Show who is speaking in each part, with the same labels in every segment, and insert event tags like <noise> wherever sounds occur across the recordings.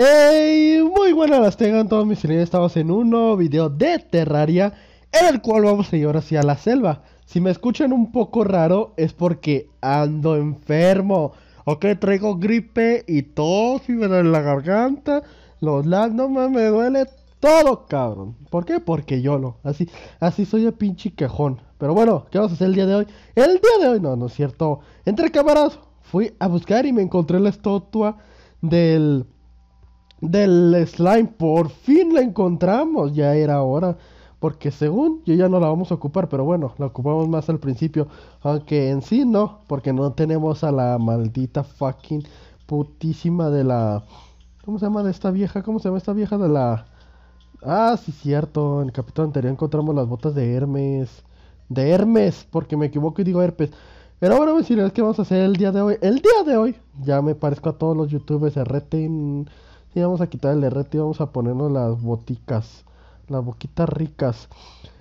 Speaker 1: ¡Ey! muy buenas las tengan todos mis señores, estamos en un nuevo video de Terraria En el cual vamos a ir ahora hacia la selva Si me escuchan un poco raro es porque ando enfermo Ok, traigo gripe y tos y me duele la garganta Los lados nomás me, duele todo cabrón ¿Por qué? Porque yo lo, así, así soy de pinche quejón Pero bueno, ¿qué vamos a hacer el día de hoy? El día de hoy, no, no es cierto Entre cámaras, fui a buscar y me encontré la estatua del del slime. Por fin la encontramos. Ya era hora. Porque según yo ya no la vamos a ocupar. Pero bueno, la ocupamos más al principio. Aunque en sí no. Porque no tenemos a la maldita fucking putísima de la... ¿Cómo se llama de esta vieja? ¿Cómo se llama esta vieja de la... Ah, sí, cierto. En el capítulo anterior encontramos las botas de Hermes. De Hermes, porque me equivoco y digo Herpes. Pero bueno, me es que vamos a hacer el día de hoy. El día de hoy. Ya me parezco a todos los youtubers. Reten y vamos a quitar el derrete y vamos a ponernos las boticas, las boquitas ricas.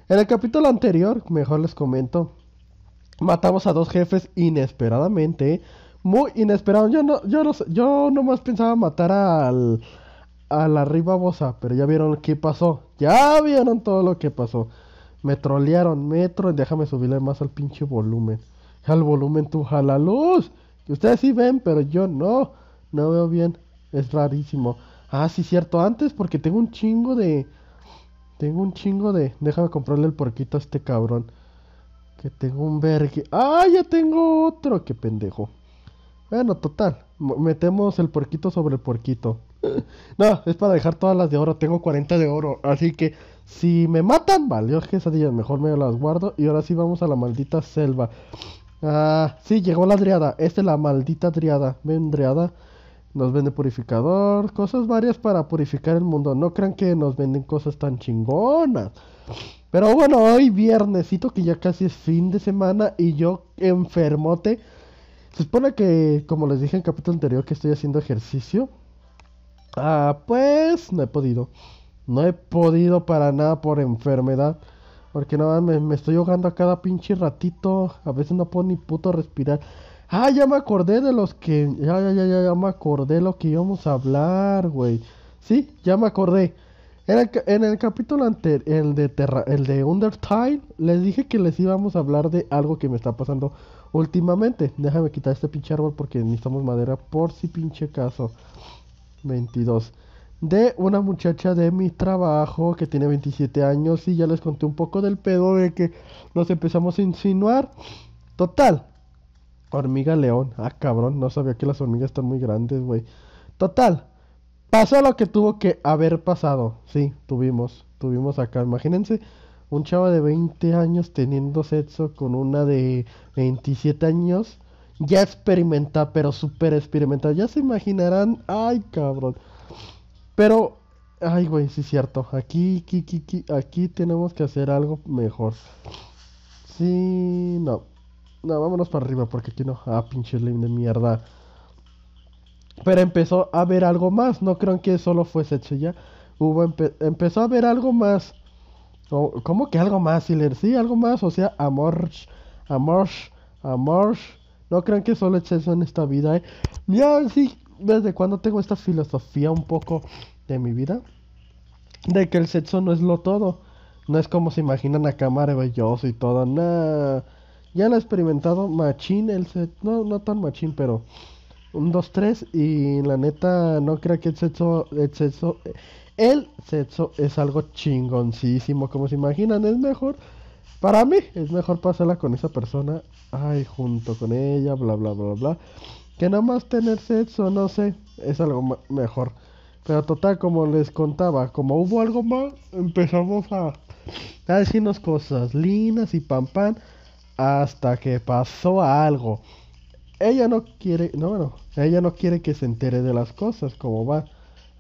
Speaker 1: En el capítulo anterior, mejor les comento, matamos a dos jefes inesperadamente. Muy inesperado. Yo no, yo no, yo nomás pensaba matar al, la la bosa, pero ya vieron qué pasó. Ya vieron todo lo que pasó. Me trolearon, metro. Déjame subirle más al pinche volumen. Al volumen tú la luz. Ustedes sí ven, pero yo no. No veo bien. Es rarísimo. Ah, sí, cierto, antes porque tengo un chingo de... Tengo un chingo de... Déjame comprarle el porquito a este cabrón. Que tengo un vergui... ¡Ah, ya tengo otro! ¡Qué pendejo! Bueno, total. Metemos el porquito sobre el porquito. <laughs> no, es para dejar todas las de oro. Tengo 40 de oro. Así que si me matan, vale valió ellas Mejor me las guardo. Y ahora sí vamos a la maldita selva. Ah, sí, llegó la driada. Esta es la maldita driada. Ven, driada. Nos vende purificador, cosas varias para purificar el mundo. No crean que nos venden cosas tan chingonas. Pero bueno, hoy viernesito que ya casi es fin de semana y yo enfermote. Se supone que, como les dije en el capítulo anterior, que estoy haciendo ejercicio. Ah, pues no he podido. No he podido para nada por enfermedad. Porque nada, me, me estoy ahogando a cada pinche ratito. A veces no puedo ni puto respirar. Ah, ya me acordé de los que. Ya, ya, ya, ya, ya me acordé lo que íbamos a hablar, güey. Sí, ya me acordé. En el, en el capítulo anterior, el de, Terra, el de Undertale, les dije que les íbamos a hablar de algo que me está pasando últimamente. Déjame quitar este pinche árbol porque necesitamos madera por si pinche caso. 22. De una muchacha de mi trabajo que tiene 27 años y ya les conté un poco del pedo de que nos empezamos a insinuar. Total, Hormiga león. Ah, cabrón, no sabía que las hormigas están muy grandes, güey. Total, pasó lo que tuvo que haber pasado. Sí, tuvimos, tuvimos acá. Imagínense un chavo de 20 años teniendo sexo con una de 27 años. Ya experimenta, pero súper experimentada. Ya se imaginarán. Ay, cabrón. Pero, ay, güey, sí es cierto. Aquí, aquí, aquí, aquí tenemos que hacer algo mejor. Sí, no. No, vámonos para arriba porque aquí no. Ah, pinche lame de mierda. Pero empezó a ver algo más. No creo que solo fue ya Hubo empezó a ver algo más. ¿Cómo que algo más, Siler? Sí, algo más. O sea, amor, amor, amor. No crean que solo es sexo en esta vida, ¿eh? Ya, sí, desde cuando tengo esta filosofía un poco de mi vida. De que el sexo no es lo todo. No es como se imaginan a cámara y todo. No ya la he experimentado machín el set, no, no tan machín, pero un 2-3 y la neta no crea que el sexo, el sexo, el sexo es algo chingoncísimo, como se imaginan, es mejor, para mí es mejor pasarla con esa persona, ay, junto con ella, bla, bla, bla, bla, que nada más tener sexo, no sé, es algo mejor. Pero total, como les contaba, como hubo algo más, empezamos a, a decirnos cosas Linas y pam pam hasta que pasó algo. Ella no quiere, no, bueno, ella no quiere que se entere de las cosas, como va.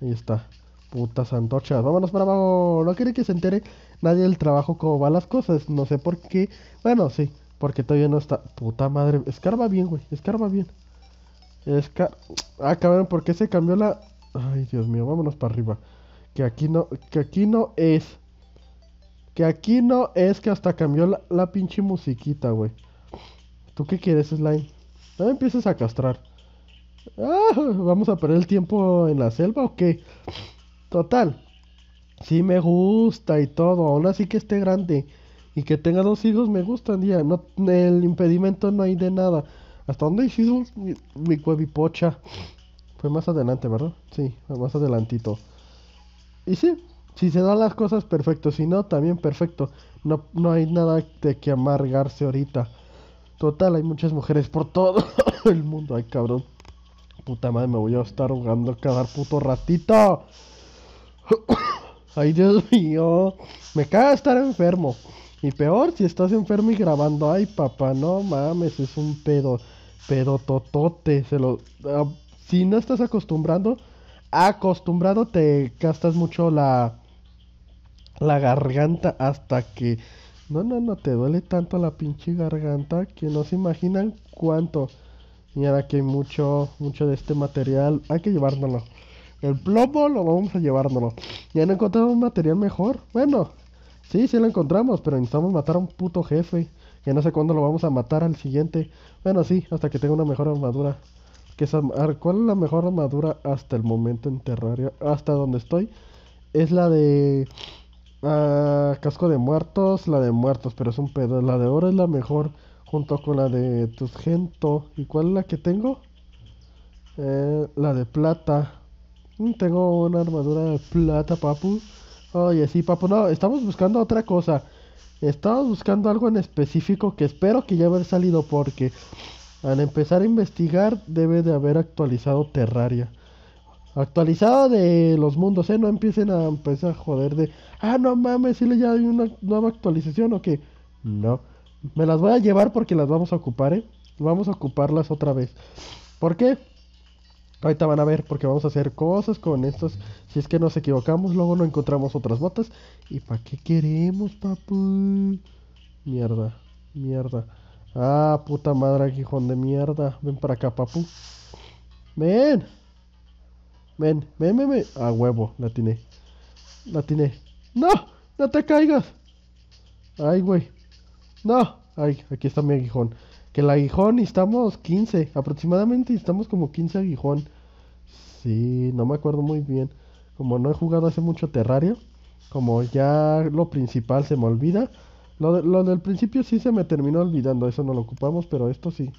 Speaker 1: Ahí está. Putas antorchas, vámonos para abajo. No quiere que se entere nadie del trabajo, cómo van las cosas. No sé por qué. Bueno, sí, porque todavía no está. Puta madre, escarba bien, güey, escarba bien. Escar... Ah, cabrón, ¿por qué se cambió la...? Ay, Dios mío, vámonos para arriba. Que aquí no, que aquí no es. Que aquí no es que hasta cambió la, pinche musiquita, güey. ¿Tú qué quieres, Slime? No me empieces a castrar. Ah, ¿Vamos a perder el tiempo en la selva o qué? Total. Sí me gusta y todo. Aún así que esté grande. Y que tenga dos hijos me gustan, día. No, el impedimento no hay de nada. ¿Hasta dónde hicimos mi, mi cuevipocha? Fue más adelante, ¿verdad? Sí, más adelantito. Y sí, si se dan las cosas, perfecto. Si no, también perfecto. No, no hay nada de que amargarse ahorita. Total, hay muchas mujeres por todo <coughs> el mundo. Ay, cabrón. Puta madre, me voy a estar ahogando cada puto ratito. <coughs> Ay, Dios mío. Me caga estar enfermo. Y peor si estás enfermo y grabando. Ay, papá, no mames, es un pedo. Pedo totote. Se lo, ah, si no estás acostumbrando, acostumbrado te gastas mucho la, la garganta hasta que... No, no, no, te duele tanto la pinche garganta que no se imaginan cuánto. Y ahora que hay mucho, mucho de este material, hay que llevárnoslo. El plomo lo vamos a llevárnoslo. Ya no encontramos un material mejor. Bueno, sí, sí lo encontramos, pero necesitamos matar a un puto jefe. Ya no sé cuándo lo vamos a matar al siguiente. Bueno, sí, hasta que tenga una mejor armadura. Que es ¿Cuál es la mejor armadura hasta el momento en Terraria? Hasta donde estoy. Es la de Ah, casco de muertos, la de muertos, pero es un pedo. La de oro es la mejor junto con la de Tusgento. ¿Y cuál es la que tengo? Eh, la de plata. Mm, tengo una armadura de plata, papu. Oye, sí, papu. No, estamos buscando otra cosa. Estamos buscando algo en específico que espero que ya haber salido porque al empezar a investigar debe de haber actualizado Terraria. Actualizado de los mundos, ¿eh? No empiecen a empezar a joder de, ah, no mames, si le ya hay una nueva actualización o qué. No, me las voy a llevar porque las vamos a ocupar, ¿eh? Vamos a ocuparlas otra vez. ¿Por qué? Ahorita van a ver porque vamos a hacer cosas con estas Si es que nos equivocamos, luego no encontramos otras botas. ¿Y para qué queremos, papu? Mierda, mierda. Ah, puta madre, aguijón de mierda. Ven para acá, papu. Ven. Ven, ven, ven, ven. A ah, huevo, la tiene, La tiene. ¡No! ¡No te caigas! ¡Ay, güey! ¡No! ¡Ay, aquí está mi aguijón! Que el aguijón estamos 15. Aproximadamente estamos como 15 aguijón. Sí, no me acuerdo muy bien. Como no he jugado hace mucho Terraria, como ya lo principal se me olvida. lo del principio sí se me terminó olvidando, eso no lo ocupamos, pero esto sí.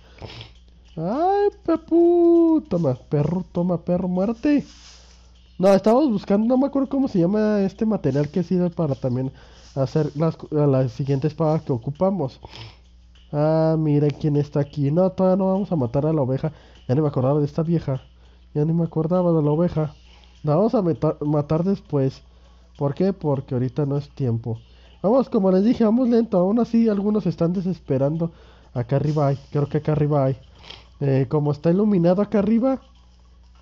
Speaker 1: ¡Ay, Pepu! Toma, perro, toma, perro, muerte. No, estamos buscando, no me acuerdo cómo se llama este material que sirve para también hacer las, siguientes pagas que ocupamos. Ah, mira quién está aquí. No, todavía no vamos a matar a la oveja. Ya ni me acordaba de esta vieja. Ya ni me acordaba de la oveja. La vamos a matar, matar después. ¿Por qué? Porque ahorita no es tiempo. Vamos, como les dije, vamos lento. Aún así, algunos están desesperando. Acá arriba hay, creo que acá arriba hay. Eh, como está iluminado acá arriba.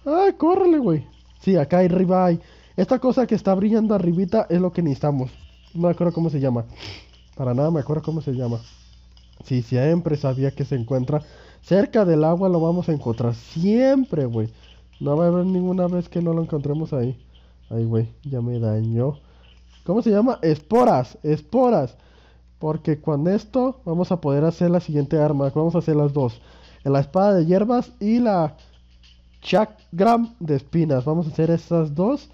Speaker 1: ¡Ah, córrele, güey! Sí, acá arriba hay. Esta cosa que está brillando arribita es lo que necesitamos. No me acuerdo cómo se llama. Para nada me acuerdo cómo se llama. Sí, siempre sabía que se encuentra cerca del agua lo vamos a encontrar. Siempre, güey. No va a haber ninguna vez que no lo encontremos ahí. Ahí, güey, ya me dañó. ¿Cómo se llama? Esporas, esporas. Porque con esto vamos a poder hacer la siguiente arma. Vamos a hacer las dos la espada de hierbas y la chakram de espinas. Vamos a hacer esas dos.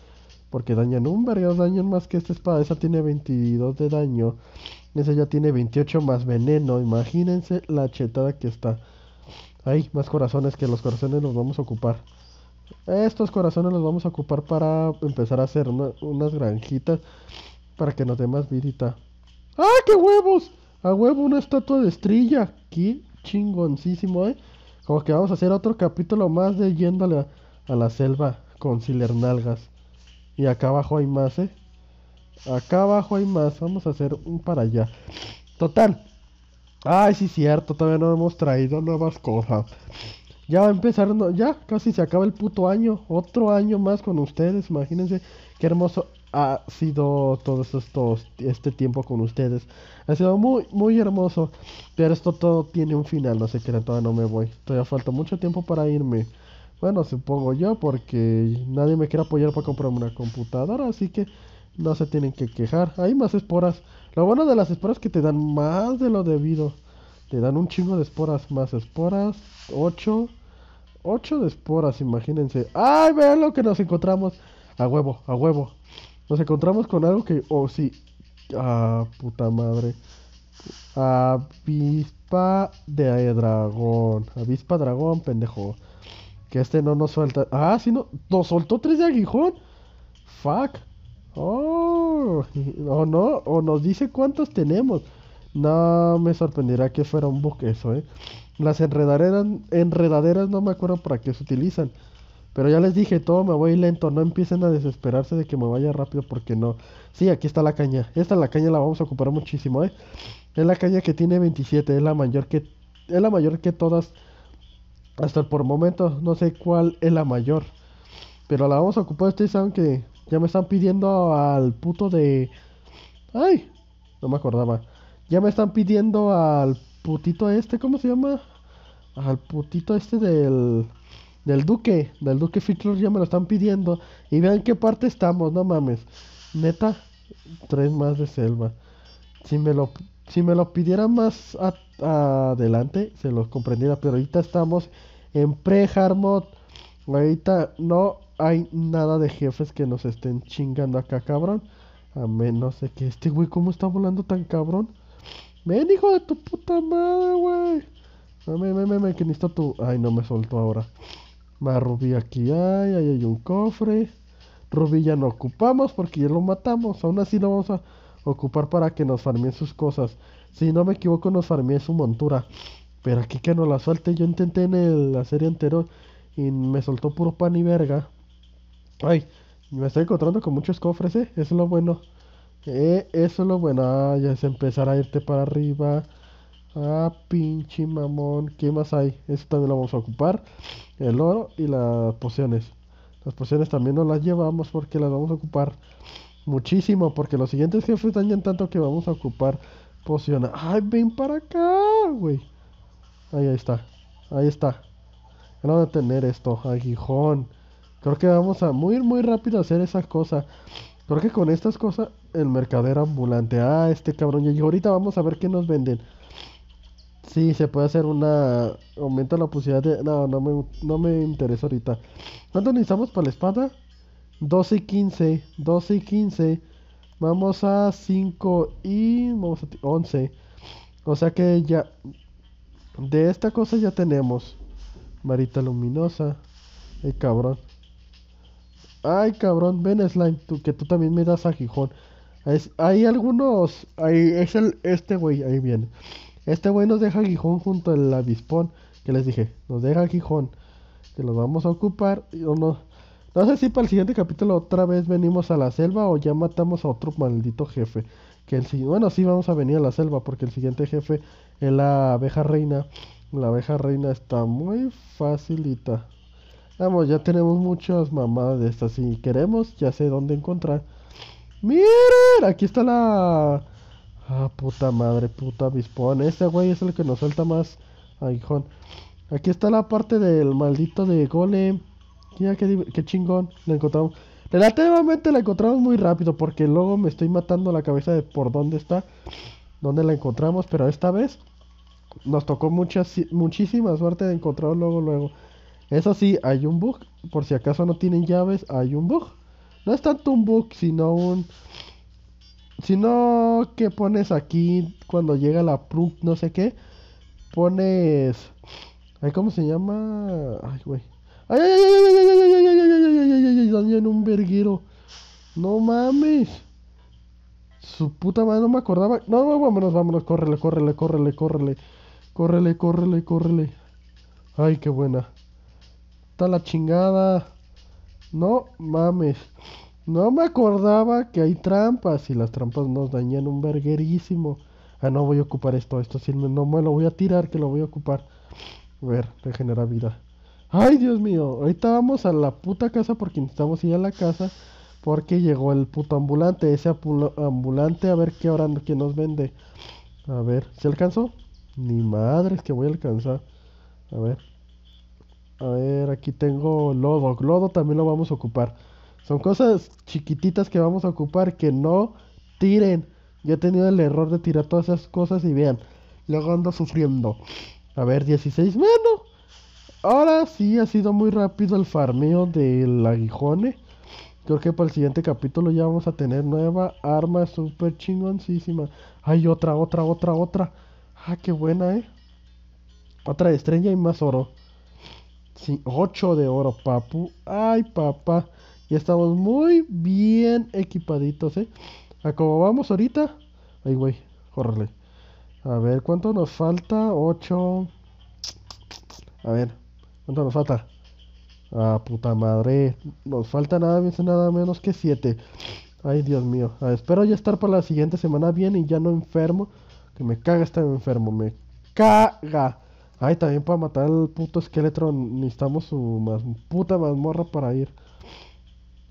Speaker 1: Porque dañan un verga, dañan más que esta espada. Esa tiene 22 de daño. Esa ya tiene 28 más veneno. Imagínense la chetada que está. Hay más corazones que los corazones los vamos a ocupar. Estos corazones los vamos a ocupar para empezar a hacer unas granjitas. Para que nos dé más vidita. ¡Ah, qué huevos! A huevo una estatua de estrella. Aquí chingoncísimo, ¿eh? Como que vamos a hacer otro capítulo más de yéndole a la, selva con silernalgas. Y acá abajo hay más, ¿eh? Acá abajo hay más. Vamos a hacer un para allá. Total. Ay, sí, cierto. Todavía no hemos traído nuevas cosas. Ya va a empezar, ya casi se acaba el puto año. Otro año más con ustedes, imagínense. Qué hermoso ha sido todo estos, este tiempo con ustedes. Ha sido muy, muy hermoso. Pero esto todo tiene un final, no se qué, todavía no me voy. Todavía falta mucho tiempo para irme. Bueno, supongo yo, porque nadie me quiere apoyar para comprarme una computadora, así que no se tienen que quejar. Hay más esporas. Lo bueno de las esporas es que te dan más de lo debido. Te dan un chingo de esporas, más esporas, Ocho Ocho de esporas, imagínense. ¡Ay, vean lo que nos encontramos! A huevo, a huevo. Nos encontramos con algo que. Oh, sí. Ah, puta madre. Avispa de dragón. Avispa dragón, pendejo. Que este no nos suelta. Ah, sí, no. Nos soltó tres de aguijón. Fuck. Oh. <laughs> O no. O nos dice cuántos tenemos. No me sorprenderá que fuera un buque eso, eh. Las enredaderas, enredaderas no me acuerdo para qué se utilizan. Pero ya les dije, todo me voy lento, no empiecen a desesperarse de que me vaya rápido porque no. Sí, aquí está la caña. Esta la caña la vamos a ocupar muchísimo, ¿eh? Es la caña que tiene 27, es la mayor que es la mayor que todas hasta por momento, no sé cuál es la mayor. Pero la vamos a ocupar ustedes saben que ya me están pidiendo al puto de ay, no me acordaba. Ya me están pidiendo al putito este, ¿cómo se llama? Al putito este del del Duque, del Duque Fitler ya me lo están pidiendo. Y vean qué parte estamos, no mames. Neta, tres más de Selva. Si me lo, si me pidieran más adelante, se los comprendiera. Pero ahorita estamos en pre Ahorita no hay nada de jefes que nos estén chingando acá, cabrón. A menos de que este güey, ¿cómo está volando tan cabrón? Ven, hijo de tu puta madre, güey. Ven, ven, ven, que necesito tu... Ay, no me soltó ahora. Más rubí aquí hay, ahí hay un cofre. Rubí ya no ocupamos porque ya lo matamos. Aún así lo vamos a ocupar para que nos farmeen sus cosas. Si no me equivoco, nos farmee su montura. Pero aquí que no la suelte. Yo intenté en la serie entero y me soltó puro pan y verga. Ay, me estoy encontrando con muchos cofres, ¿eh? Eso es lo bueno. Eh, eso es lo bueno. Ah, ya es empezar a irte para arriba. Ah, pinche mamón. ¿Qué más hay? Esto también lo vamos a ocupar. El oro y las pociones. Las pociones también nos las llevamos porque las vamos a ocupar muchísimo. Porque los siguientes jefes dañan tanto que vamos a ocupar pociones. ¡Ay, ven para acá, güey! Ahí, está. Ahí está. Vamos a tener esto. Aguijón. Creo que vamos a muy, muy rápido hacer esa cosa Creo que con estas cosas, el mercader ambulante. Ah, este cabrón Y Ahorita vamos a ver qué nos venden. Sí, se puede hacer una. Aumenta la posibilidad de. No, no me, no me interesa ahorita. ¿Cuánto necesitamos para la espada? 12 y 15. 12 y 15. Vamos a 5 y. Vamos a 11. O sea que ya. De esta cosa ya tenemos. Marita luminosa. Ay, cabrón. Ay, cabrón. Ven, Slime. que tú también me das a Gijón. hay algunos. ahí es el, este güey. Ahí viene. Este güey nos deja Gijón junto al avispón, que les dije, nos deja Gijón, que los vamos a ocupar. Y no, no sé si para el siguiente capítulo otra vez venimos a la selva o ya matamos a otro maldito jefe. Que el, bueno, sí vamos a venir a la selva porque el siguiente jefe es la abeja reina. La abeja reina está muy facilita. Vamos, ya tenemos muchas mamadas de estas. Si queremos, ya sé dónde encontrar. ¡Miren! Aquí está la Ah, puta madre, puta bispón. Este güey es el que nos suelta más aguijón. Aquí está la parte del maldito de golem. Mira qué, chingón. La encontramos. Relativamente la encontramos muy rápido porque luego me estoy matando la cabeza de por dónde está. Dónde la encontramos. Pero esta vez nos tocó muchísima suerte de encontrarlo luego, luego. Eso sí, hay un bug. Por si acaso no tienen llaves, hay un bug. No es tanto un bug, sino un si no, ¿qué pones aquí cuando llega la proof, no sé qué? Pones... Ay, ¿cómo se llama? Ay, güey. Ay, ay, ay, ay, ay, ay, ay, ay, ay, ay, ay, ay, en un verguero. No mames. Su puta madre, no me acordaba. No, no, vámonos, vámonos, córrele, córrele, córrele, córrele. Córrele, córrele, córrele. Ay, qué buena. Está la chingada. No mames. No me acordaba que hay trampas y las trampas nos dañan un verguerísimo. Ah, no voy a ocupar esto, esto sí, no me lo voy a tirar, que lo voy a ocupar. A ver, regenera vida. Ay, Dios mío, ahorita vamos a la puta casa porque necesitamos ir a la casa porque llegó el puto ambulante, ese ambulante, a ver qué ahora que nos vende. A ver, ¿se alcanzó? Ni madre, es que voy a alcanzar. A ver. A ver, aquí tengo lodo. Lodo también lo vamos a ocupar. Son cosas chiquititas que vamos a ocupar que no tiren. Yo he tenido el error de tirar todas esas cosas y vean, luego ando sufriendo. A ver, 16 menos. Ahora sí ha sido muy rápido el farmeo del aguijone. Creo que para el siguiente capítulo ya vamos a tener nueva arma super chingoncísima. Hay otra, otra, otra, otra. Ah, qué buena, eh. Otra estrella y más oro. Sí, 8 de oro, papu. Ay, papá. Ya estamos muy bien equipaditos, ¿eh? A cómo vamos ahorita. Ay, güey, córrele. A ver, ¿cuánto nos falta? 8. A ver, ¿cuánto nos falta? Ah, puta madre. Nos falta nada, nada menos que siete Ay, Dios mío. A ver, espero ya estar para la siguiente semana bien y ya no enfermo. Que me caga estar enfermo. Me caga. Ay, también para matar al puto esqueleto necesitamos su puta mazmorra para ir.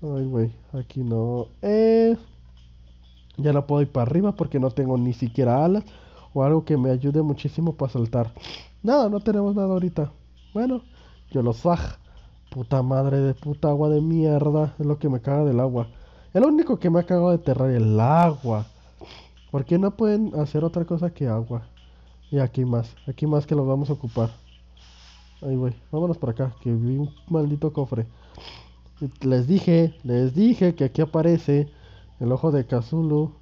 Speaker 1: Ay, güey, aquí no. Eh, ya no puedo ir para arriba porque no tengo ni siquiera alas o algo que me ayude muchísimo para saltar. Nada, no tenemos nada ahorita. Bueno, yo lo saj. Puta madre de puta agua de mierda. Es lo que me caga del agua. Es lo único que me ha cagado de terror, el agua. ¿Por qué no pueden hacer otra cosa que agua? Y aquí más. Aquí más que lo vamos a ocupar. Ay güey. Vámonos para acá. Que vi un maldito cofre. Les dije, les dije que aquí aparece el ojo de Kazulu.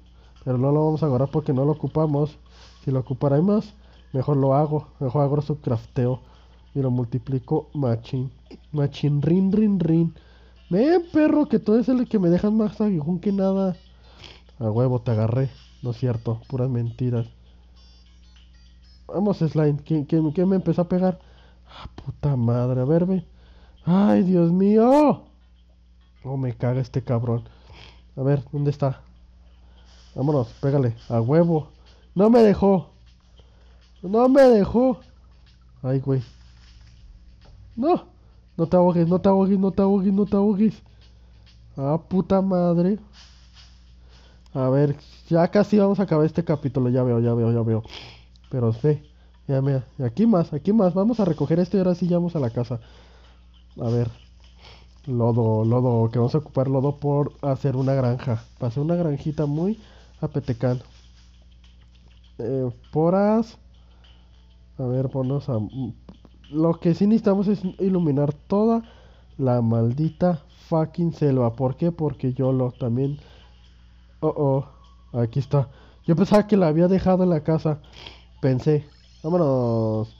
Speaker 1: Pero no lo vamos a agarrar porque no lo ocupamos. Si lo más mejor lo hago. Mejor hago su crafteo. Y lo multiplico Machin, machin, rin, rin, rin. Ven, perro, que tú eres el que me dejas más aguijón que nada. A huevo, te agarré. No es cierto, puras mentiras. Vamos, Slime. ¿Quién, me empezó a pegar? Ah, puta madre. A ver, ve. ¡Ay, Dios mío! No oh, me caga este cabrón. A ver, ¿dónde está? Vámonos, pégale. A huevo. No me dejó. No me dejó. Ay, güey. No. No te ahogues, no te ahogues, no te ahogues, no te ahogues. Ah, puta madre. A ver, ya casi vamos a acabar este capítulo. Ya veo, ya veo, ya veo. Pero sí. Ya mira. Aquí más, aquí más. Vamos a recoger esto y ahora sí ya vamos a la casa. A ver lodo, lodo, que vamos a ocupar lodo por hacer una granja. Va una granjita muy apetecán. Eh, poras. A ver, ponnos a... Lo que sí necesitamos es iluminar toda la maldita fucking selva. ¿Por qué? Porque yo lo también... Oh, oh, aquí está. Yo pensaba que la había dejado en la casa. Pensé. Vámonos.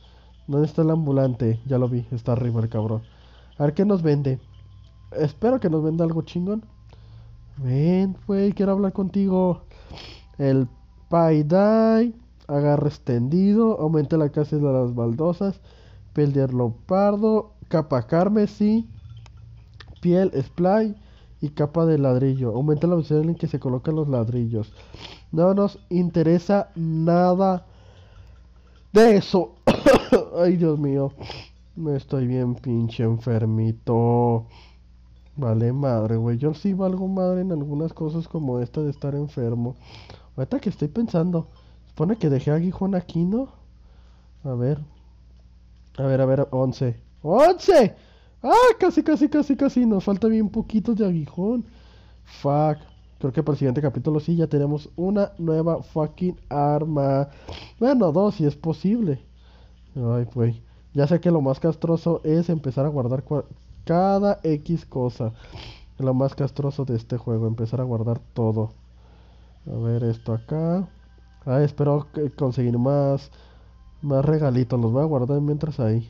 Speaker 1: ¿Dónde está el ambulante? Ya lo vi, está arriba el cabrón. A ver qué nos vende espero que nos venda algo chingón. Ven, güey, quiero hablar contigo. El Pai Dai... agarre extendido, aumenta la casa de las baldosas, piel de leopardo, capa carmesí, piel splay y capa de ladrillo. Aumenta la velocidad en que se colocan los ladrillos. No nos interesa nada de eso. <coughs> Ay, Dios mío. Me estoy bien pinche enfermito. Vale madre, güey. Yo sí valgo madre en algunas cosas como esta de estar enfermo. Ahorita que estoy pensando, supone que dejé aguijón aquí, ¿no? A ver. A ver, a ver, 11. ¡Once! ¡Ah! Casi, casi, casi, casi. Nos falta bien poquitos de aguijón. Fuck. Creo que para el siguiente capítulo sí ya tenemos una nueva fucking arma. Bueno, dos si es posible. Ay, güey. Ya sé que lo más castroso es empezar a guardar cada X cosa. lo más castroso de este juego, empezar a guardar todo. A ver esto acá. Ah, espero conseguir más, más regalitos. Los voy a guardar mientras ahí.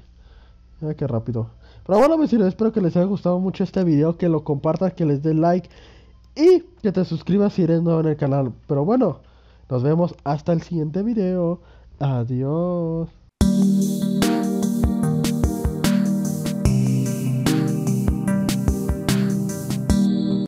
Speaker 1: Ah, qué rápido. Pero bueno, me sirve espero que les haya gustado mucho este video. Que lo compartas, que les dé like. Y que te suscribas si eres nuevo en el canal. Pero bueno, nos vemos hasta el siguiente video. Adiós.